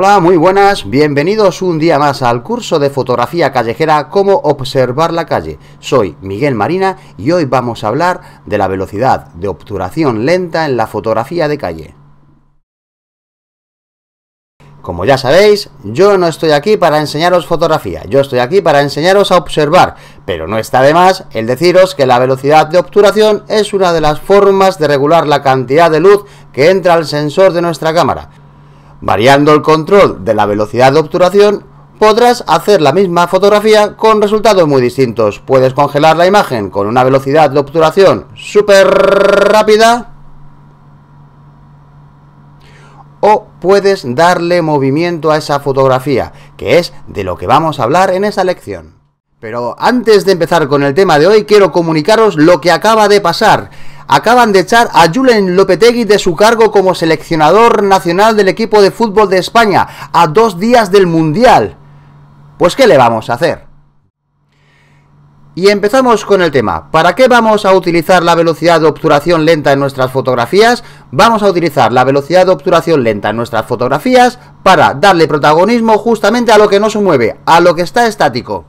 Hola, muy buenas, bienvenidos un día más al curso de fotografía callejera Cómo observar la calle. Soy Miguel Marina y hoy vamos a hablar de la velocidad de obturación lenta en la fotografía de calle. Como ya sabéis, yo no estoy aquí para enseñaros fotografía, yo estoy aquí para enseñaros a observar, pero no está de más el deciros que la velocidad de obturación es una de las formas de regular la cantidad de luz que entra al sensor de nuestra cámara. Variando el control de la velocidad de obturación, podrás hacer la misma fotografía con resultados muy distintos. Puedes congelar la imagen con una velocidad de obturación súper rápida o puedes darle movimiento a esa fotografía, que es de lo que vamos a hablar en esa lección. Pero antes de empezar con el tema de hoy, quiero comunicaros lo que acaba de pasar acaban de echar a Julen Lopetegui de su cargo como seleccionador nacional del equipo de fútbol de España a dos días del Mundial. Pues ¿qué le vamos a hacer? Y empezamos con el tema. ¿Para qué vamos a utilizar la velocidad de obturación lenta en nuestras fotografías? Vamos a utilizar la velocidad de obturación lenta en nuestras fotografías para darle protagonismo justamente a lo que no se mueve, a lo que está estático.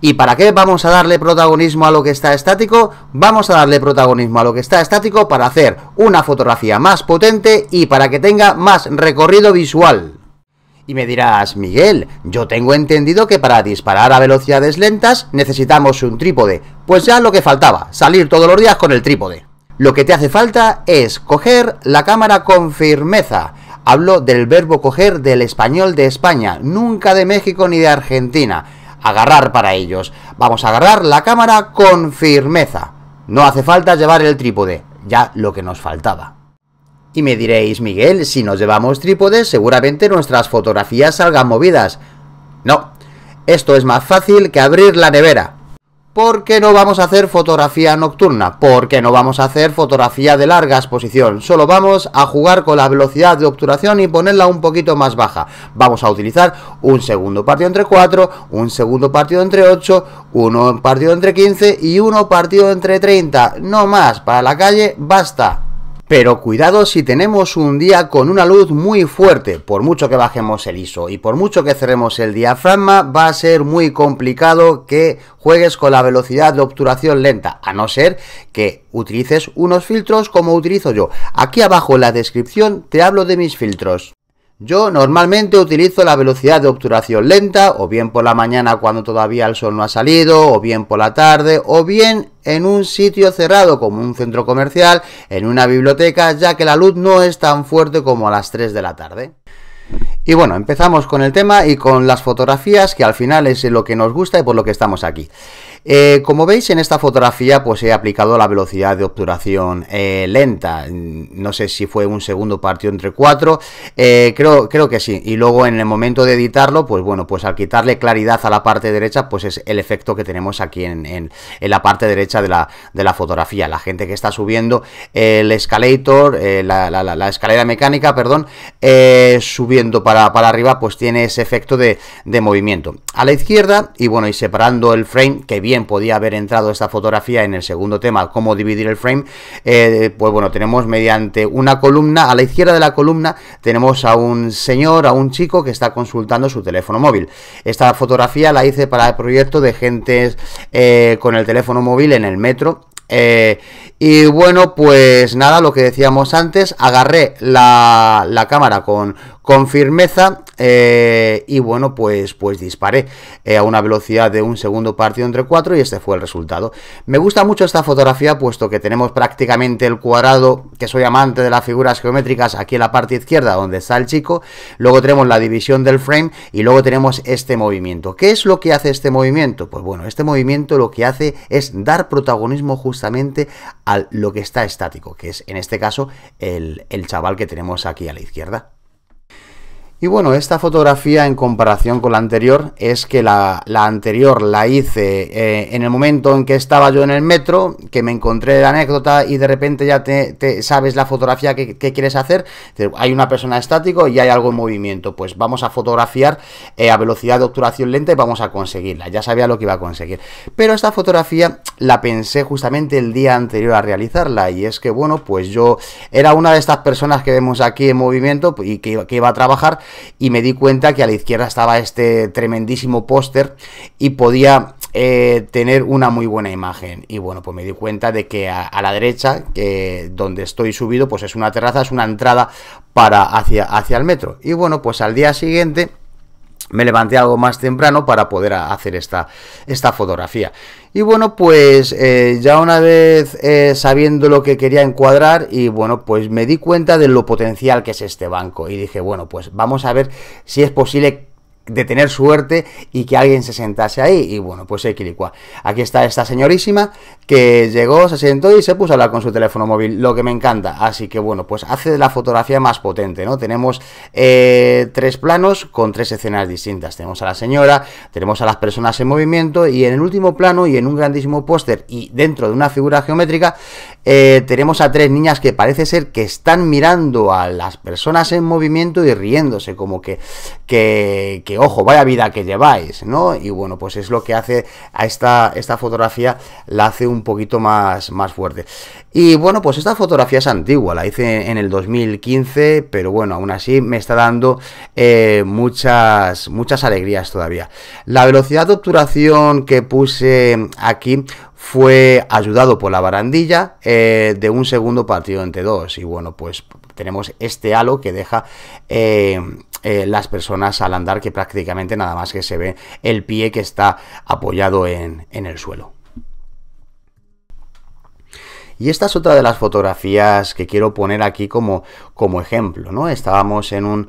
¿Y para qué vamos a darle protagonismo a lo que está estático? Vamos a darle protagonismo a lo que está estático para hacer una fotografía más potente y para que tenga más recorrido visual. Y me dirás, Miguel, yo tengo entendido que para disparar a velocidades lentas necesitamos un trípode. Pues ya lo que faltaba, salir todos los días con el trípode. Lo que te hace falta es coger la cámara con firmeza. Hablo del verbo coger del español de España, nunca de México ni de Argentina agarrar para ellos. Vamos a agarrar la cámara con firmeza. No hace falta llevar el trípode, ya lo que nos faltaba. Y me diréis, Miguel, si nos llevamos trípode seguramente nuestras fotografías salgan movidas. No, esto es más fácil que abrir la nevera. ¿Por qué no vamos a hacer fotografía nocturna, porque no vamos a hacer fotografía de larga exposición, solo vamos a jugar con la velocidad de obturación y ponerla un poquito más baja. Vamos a utilizar un segundo partido entre 4, un segundo partido entre 8, uno partido entre 15 y uno partido entre 30, no más, para la calle basta. Pero cuidado si tenemos un día con una luz muy fuerte, por mucho que bajemos el ISO y por mucho que cerremos el diafragma, va a ser muy complicado que juegues con la velocidad de obturación lenta, a no ser que utilices unos filtros como utilizo yo. Aquí abajo en la descripción te hablo de mis filtros. Yo normalmente utilizo la velocidad de obturación lenta, o bien por la mañana cuando todavía el sol no ha salido, o bien por la tarde, o bien en un sitio cerrado como un centro comercial, en una biblioteca, ya que la luz no es tan fuerte como a las 3 de la tarde. Y bueno, empezamos con el tema y con las fotografías, que al final es lo que nos gusta y por lo que estamos aquí. Eh, como veis en esta fotografía pues he aplicado la velocidad de obturación eh, lenta, mm, no sé si fue un segundo partido entre cuatro, eh, creo, que sí, y luego en el momento de editarlo pues bueno pues al quitarle claridad a la parte derecha pues es el efecto que tenemos aquí en, la parte derecha de la, fotografía, la gente que está subiendo el escalator, la, escalera mecánica, perdón, subiendo para, arriba pues tiene ese efecto de movimiento a la izquierda y bueno, y separando el frame, que bien podía haber entrado esta fotografía en el segundo tema, cómo dividir el frame, eh, pues bueno, tenemos mediante una columna, a la izquierda de la columna tenemos a un señor, a un chico que está consultando su teléfono móvil. Esta fotografía la hice para el proyecto de gentes eh, con el teléfono móvil en el metro eh, y bueno, pues nada, lo que decíamos antes, agarré la, la cámara con, con firmeza eh, y bueno, pues, pues disparé eh, a una velocidad de un segundo partido entre cuatro y este fue el resultado. Me gusta mucho esta fotografía puesto que tenemos prácticamente el cuadrado, que soy amante de las figuras geométricas, aquí en la parte izquierda donde está el chico. Luego tenemos la división del frame y luego tenemos este movimiento. ¿Qué es lo que hace este movimiento? Pues bueno, este movimiento lo que hace es dar protagonismo justamente a lo que está estático, que es en este caso el chaval que tenemos aquí a la izquierda. Y bueno, esta fotografía en comparación con la anterior es que la, anterior la hice eh, en el momento en que estaba yo en el metro, que me encontré la anécdota y de repente ya te, sabes la fotografía que, quieres hacer. Hay una persona estático y hay algo en movimiento. Pues vamos a fotografiar eh, a velocidad de obturación lenta y vamos a conseguirla. Ya sabía lo que iba a conseguir. Pero esta fotografía la pensé justamente el día anterior a realizarla. Y es que, bueno, pues yo era una de estas personas que vemos aquí en movimiento y que iba a trabajar y me di cuenta que a la izquierda estaba este tremendísimo póster y podía eh, tener una muy buena imagen. Y bueno, pues me di cuenta de que a, la derecha, donde estoy subido, pues es una terraza, es una entrada para hacia, hacia el metro. Y bueno, pues al día siguiente me levanté algo más temprano para poder hacer esta fotografía. Y bueno, pues eh, ya una vez eh, sabiendo lo que quería encuadrar y bueno, pues me di cuenta de lo potencial que es este banco y dije, bueno, pues vamos a ver si es posible de tener suerte y que alguien se sentase ahí. Y bueno, pues equilicua. Aquí está esta señorísima que llegó, se sentó y se puso a hablar con su teléfono móvil, lo que me encanta. Así que bueno, pues hace de la fotografía más potente, ¿no? Tenemos eh, tres planos con tres escenas distintas. Tenemos a la señora, tenemos a las personas en movimiento y en el último plano y en un grandísimo póster y dentro de una figura geométrica eh, tenemos a tres niñas que parece ser que están mirando a las personas en movimiento y riéndose, como que, que, que ojo, vaya vida que lleváis, ¿no? Y bueno, pues es lo que hace a esta, esta fotografía, la hace un poquito más, más fuerte. Y bueno, pues esta fotografía es antigua, la hice en el 2015, pero bueno, aún así me está dando eh, muchas, muchas alegrías todavía. La velocidad de obturación que puse aquí fue ayudado por la barandilla eh, de un segundo partido entre dos. Y bueno, pues tenemos este halo que deja eh, eh, las personas al andar que prácticamente nada más que se ve el pie que está apoyado en, en el suelo. Y esta es otra de las fotografías que quiero poner aquí como, como ejemplo, ¿no? Estábamos en un,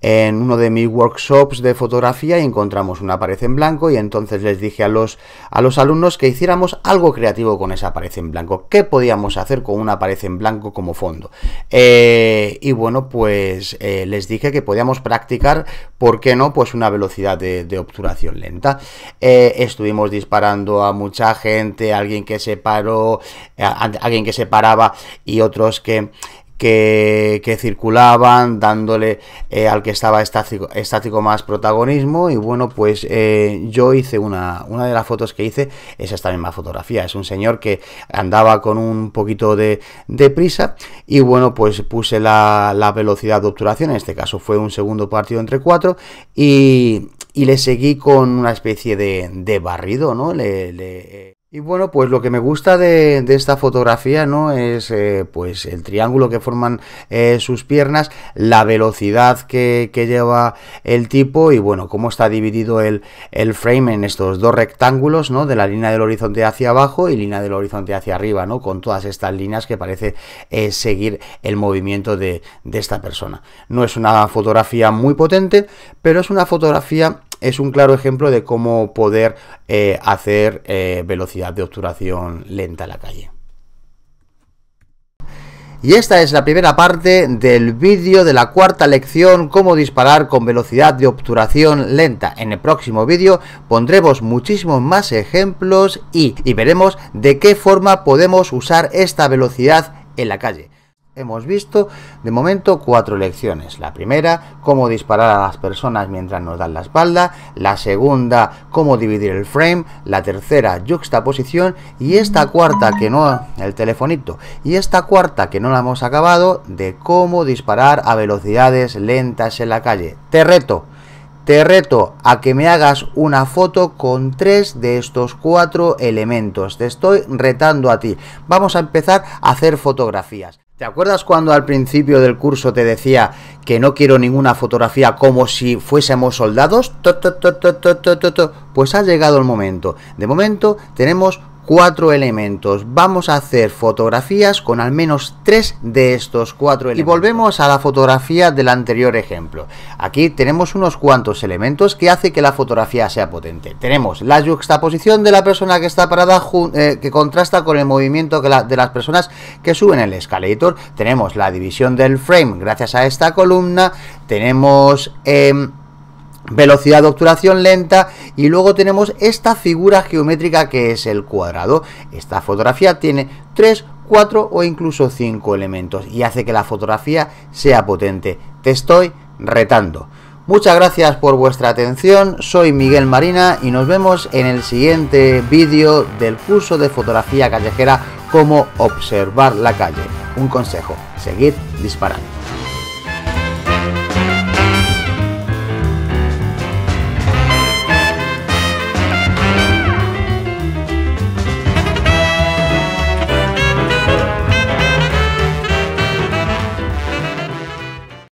en uno de mis workshops de fotografía encontramos una pared en blanco y entonces les dije a los, a los alumnos que hiciéramos algo creativo con esa pared en blanco. ¿Qué podíamos hacer con una pared en blanco como fondo? Eh, y bueno, pues eh, les dije que podíamos practicar, ¿por qué no? Pues una velocidad de, obturación lenta. Eh, estuvimos disparando a mucha gente, alguien que se paró, a alguien que se paraba y otros que, que, circulaban, dándole eh, al que estaba estático, estático, más protagonismo. Y bueno, pues eh, yo hice una, una de las fotos que hice, es esta misma fotografía. Es un señor que andaba con un poquito de, de prisa. Y bueno, pues puse la, la velocidad de obturación, en este caso fue un segundo partido entre cuatro. Y, y le seguí con una especie de, de barrido, ¿no? Le, le... Eh, y bueno, pues lo que me gusta de, esta fotografía, ¿no? Es eh, pues el triángulo que forman eh, sus piernas, la velocidad que, lleva el tipo y bueno, cómo está dividido el, frame en estos dos rectángulos, ¿no? De la línea del horizonte hacia abajo y línea del horizonte hacia arriba, ¿no? Con todas estas líneas que parece eh, seguir el movimiento de, de esta persona. No es una fotografía muy potente, pero es una fotografía es un claro ejemplo de cómo poder eh, hacer eh, velocidad de obturación lenta en la calle. Y esta es la primera parte del vídeo de la cuarta lección, cómo disparar con velocidad de obturación lenta. En el próximo vídeo pondremos muchísimos más ejemplos y veremos de qué forma podemos usar esta velocidad en la calle hemos visto de momento cuatro lecciones. La primera, cómo disparar a las personas mientras nos dan la espalda. La segunda, cómo dividir el frame. La tercera, juxtaposición. Y esta cuarta que no... el telefonito. Y esta cuarta que no la hemos acabado de cómo disparar a velocidades lentas en la calle. Te reto. Te reto a que me hagas una foto con tres de estos cuatro elementos. Te estoy retando a ti. Vamos a empezar a hacer fotografías. ¿Te acuerdas cuando al principio del curso te decía que no quiero ninguna fotografía como si fuésemos soldados? Pues ha llegado el momento. De momento tenemos cuatro elementos. Vamos a hacer fotografías con al menos tres de estos cuatro elementos. Y volvemos a la fotografía del anterior ejemplo. Aquí tenemos unos cuantos elementos que hace que la fotografía sea potente. Tenemos la juxtaposición de la persona que está parada eh, que contrasta con el movimiento de las personas que suben el escalator. Tenemos la división del frame gracias a esta columna. Tenemos... Em, velocidad de obturación lenta y luego tenemos esta figura geométrica que es el cuadrado. Esta fotografía tiene 3, 4 o incluso 5 elementos y hace que la fotografía sea potente. Te estoy retando. Muchas gracias por vuestra atención, soy Miguel Marina y nos vemos en el siguiente vídeo del curso de fotografía callejera cómo observar la calle. Un consejo, seguid disparando.